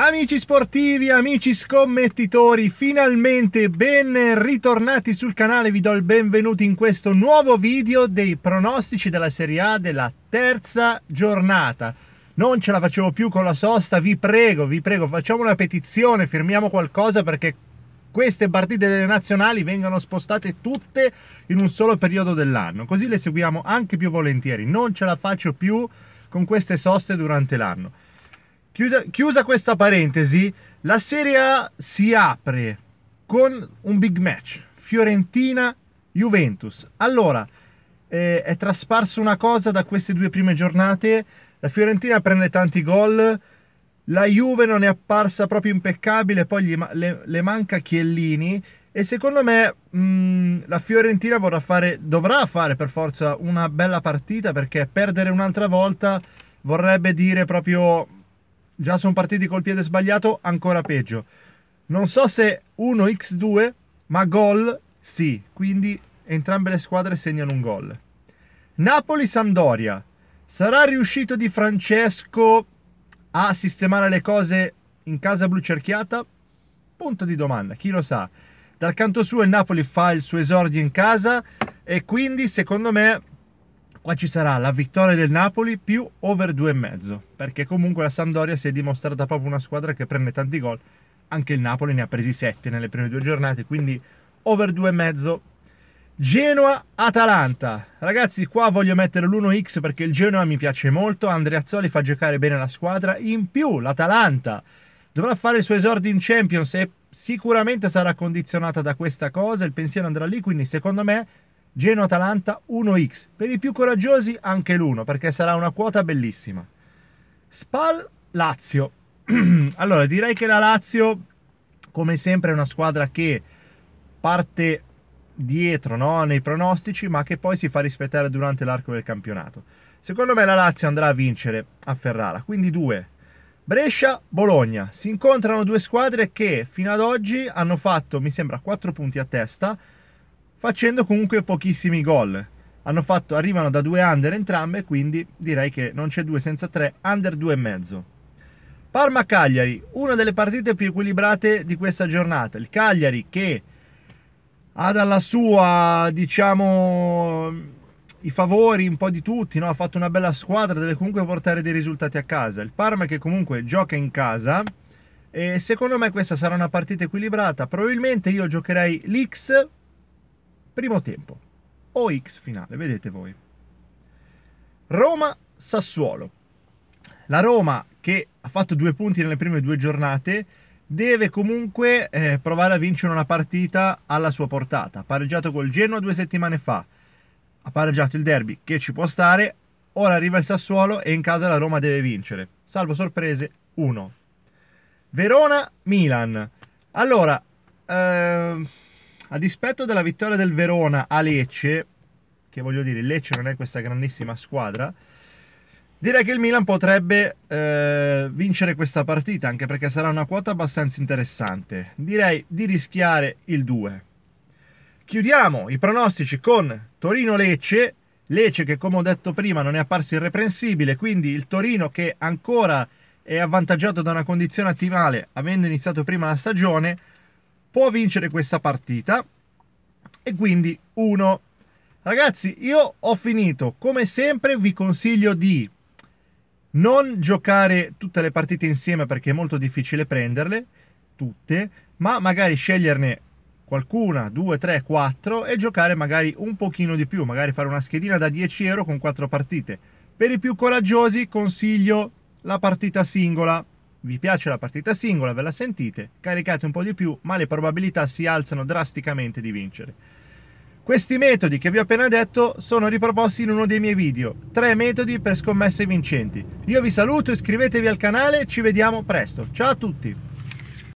Amici sportivi, amici scommettitori, finalmente ben ritornati sul canale, vi do il benvenuto in questo nuovo video dei pronostici della Serie A della terza giornata. Non ce la facevo più con la sosta, vi prego, vi prego, facciamo una petizione, firmiamo qualcosa perché queste partite delle nazionali vengano spostate tutte in un solo periodo dell'anno, così le seguiamo anche più volentieri. Non ce la faccio più con queste soste durante l'anno. Chiuda, chiusa questa parentesi, la Serie A si apre con un big match, Fiorentina-Juventus. Allora, eh, è trasparsa una cosa da queste due prime giornate, la Fiorentina prende tanti gol, la Juve non è apparsa proprio impeccabile, poi gli, le, le, manca Chiellini e secondo me mh, mm, la Fiorentina fare, dovrà fare per forza una bella partita perché perdere un'altra volta vorrebbe dire proprio già sono partiti col piede sbagliato, ancora peggio. Non so se 1x2, ma gol sì, quindi entrambe le squadre segnano un gol. Napoli-Sampdoria. Sarà riuscito Di Francesco a sistemare le cose in casa blu cerchiata? Punto di domanda, chi lo sa. Dal canto suo il Napoli fa il suo esordio in casa e quindi secondo me qua ci sarà la vittoria del Napoli più over 2,5 perché comunque la Sampdoria si è dimostrata proprio una squadra che prende tanti gol anche il Napoli ne ha presi 7 nelle prime due giornate quindi over 2,5 Genoa-Atalanta ragazzi qua voglio mettere l'1x perché il Genoa mi piace molto Andreazzoli fa giocare bene la squadra in più l'Atalanta dovrà fare il suo esordio in Champions e sicuramente sarà condizionata da questa cosa il pensiero andrà lì quindi secondo me Geno atalanta 1x, per i più coraggiosi anche l'1 perché sarà una quota bellissima. Spal-Lazio, allora direi che la Lazio come sempre è una squadra che parte dietro no? nei pronostici ma che poi si fa rispettare durante l'arco del campionato. Secondo me la Lazio andrà a vincere a Ferrara, quindi 2. Brescia-Bologna, si incontrano due squadre che fino ad oggi hanno fatto mi sembra 4 punti a testa facendo comunque pochissimi gol. Fatto, arrivano da due under entrambe, quindi direi che non c'è due senza tre, under due e mezzo. Parma-Cagliari, una delle partite più equilibrate di questa giornata. Il Cagliari che ha dalla sua, diciamo, i favori un po' di tutti, no? ha fatto una bella squadra, deve comunque portare dei risultati a casa. Il Parma che comunque gioca in casa e secondo me questa sarà una partita equilibrata. Probabilmente io giocherei l'X Primo tempo. OX finale, vedete voi. Roma-Sassuolo. La Roma che ha fatto due punti nelle prime due giornate deve comunque eh, provare a vincere una partita alla sua portata. Ha pareggiato col Genoa due settimane fa, ha pareggiato il derby che ci può stare, ora arriva il Sassuolo e in casa la Roma deve vincere. Salvo sorprese, 1. Verona-Milan. Allora, eh, a dispetto della vittoria del Verona a Lecce, che voglio dire, il Lecce non è questa grandissima squadra, direi che il Milan potrebbe eh, vincere questa partita, anche perché sarà una quota abbastanza interessante. Direi di rischiare il 2. Chiudiamo i pronostici con Torino-Lecce. Lecce che come ho detto prima non è apparso irreprensibile, quindi il Torino che ancora è avvantaggiato da una condizione ottimale, avendo iniziato prima la stagione può vincere questa partita e quindi 1. Ragazzi, io ho finito. Come sempre vi consiglio di non giocare tutte le partite insieme perché è molto difficile prenderle tutte, ma magari sceglierne qualcuna, 2, 3, 4 e giocare magari un pochino di più, magari fare una schedina da 10 euro con 4 partite. Per i più coraggiosi consiglio la partita singola vi piace la partita singola, ve la sentite, caricate un po' di più, ma le probabilità si alzano drasticamente di vincere. Questi metodi che vi ho appena detto sono riproposti in uno dei miei video, tre metodi per scommesse vincenti. Io vi saluto, iscrivetevi al canale, ci vediamo presto. Ciao a tutti!